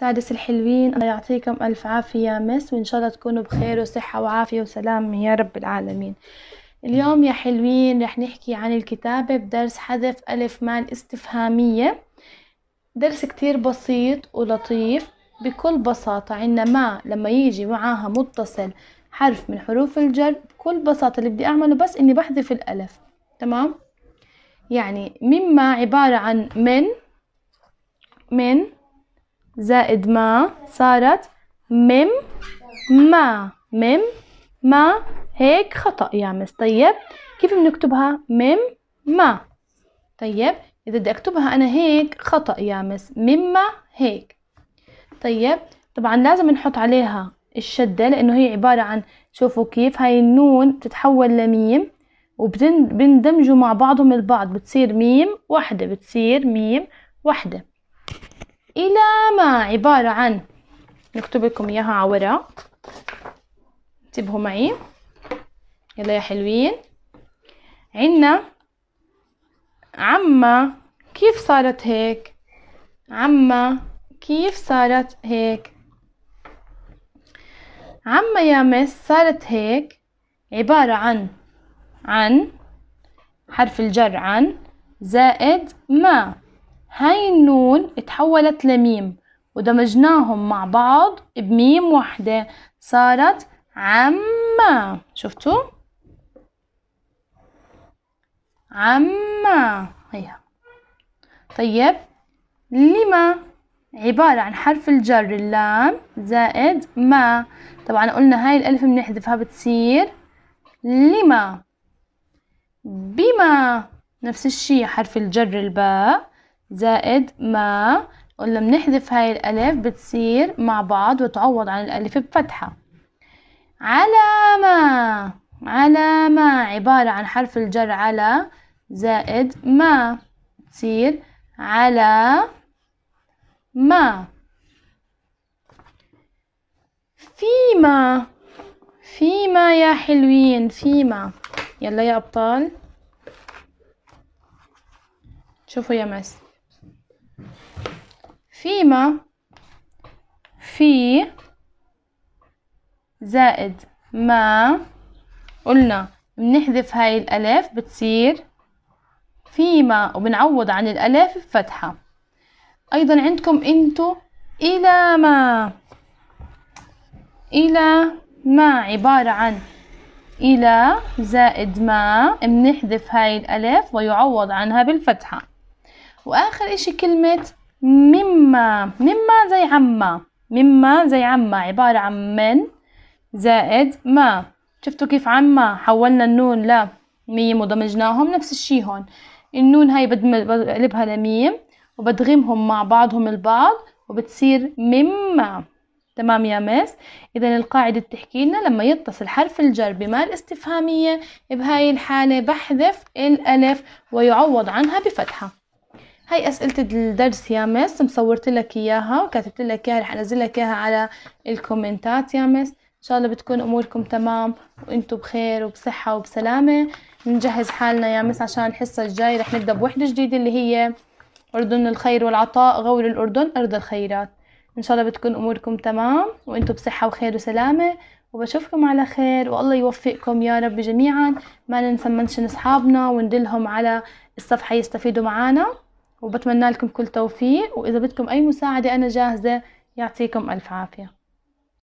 سادس الحلوين الله يعطيكم ألف عافية يا مس وإن شاء الله تكونوا بخير وصحة وعافية وسلام يا رب العالمين اليوم يا حلوين رح نحكي عن الكتابة بدرس حذف ألف مال استفهامية درس كتير بسيط ولطيف بكل بساطة عنا ما لما يجي معاها متصل حرف من حروف الجر بكل بساطة اللي بدي أعمله بس إني بحذف الألف تمام يعني مما عبارة عن من من زائد ما صارت مم ما مم ما هيك خطأ يا مس طيب كيف بنكتبها مم ما طيب إذا بدي أكتبها أنا هيك خطأ يا مس مما هيك طيب طبعا لازم نحط عليها الشدة لأنه هي عبارة عن شوفوا كيف هاي النون بتتحول لميم وبندمجوا مع بعضهم البعض بتصير ميم واحدة بتصير ميم واحدة إلى ما عبارة عن نكتب لكم إياها على ورق انتبهوا معي يلا يا حلوين عنا عما كيف صارت هيك عما كيف صارت هيك عما يا مس صارت هيك عبارة عن عن حرف الجر عن زائد ما هاي النون اتحولت لميم ودمجناهم مع بعض بميم واحدة صارت عما شفتوا عما هيها طيب لما عبارة عن حرف الجر اللام زائد ما طبعا قلنا هاي الألف بنحذفها بتصير لما بما نفس الشي حرف الجر الباء زائد ما قلنا بنحذف هاي الألف بتصير مع بعض وتعوض عن الألف بفتحة علامة علامة عبارة عن حرف الجر على زائد ما تصير على ما فيما فيما يا حلوين فيما يلا يا أبطال شوفوا يا مس فيما في زائد ما قلنا بنحذف هاي الألف بتصير فيما وبنعوض عن الألف بفتحة أيضا عندكم انتو إلى ما إلى ما عبارة عن إلى زائد ما بنحذف هاي الألف ويعوض عنها بالفتحة وآخر إشي كلمة مما مما زي عما مما زي عما عبارة عن من زائد ما شفتوا كيف عما حولنا النون لميم ميم ودمجناهم نفس الشي هون النون هاي بقلبها لميم وبدغمهم مع بعضهم البعض وبتصير مما تمام يا مس اذا القاعده بتحكي لنا لما يتصل حرف الجر بما الاستفهاميه بهاي الحاله بحذف الالف ويعوض عنها بفتحه هاي اسئله الدرس يا مس مصورت لك اياها وكاتبت لك اياها رح انزل لك اياها على الكومنتات يا مس ان شاء الله بتكون اموركم تمام وانتم بخير وبصحه وبسلامه نجهز حالنا يا مس عشان الحصه الجاي رح نبدا بوحده جديده اللي هي اردن الخير والعطاء غول الاردن ارض الخيرات ان شاء الله بتكون اموركم تمام وانتم بصحه وخير وسلامه وبشوفكم على خير والله يوفقكم يا رب جميعا ما ننسى منشن اصحابنا وندلهم على الصفحه يستفيدوا معنا وبتمنى لكم كل توفيق وإذا بدكم أي مساعدة أنا جاهزة يعطيكم ألف عافية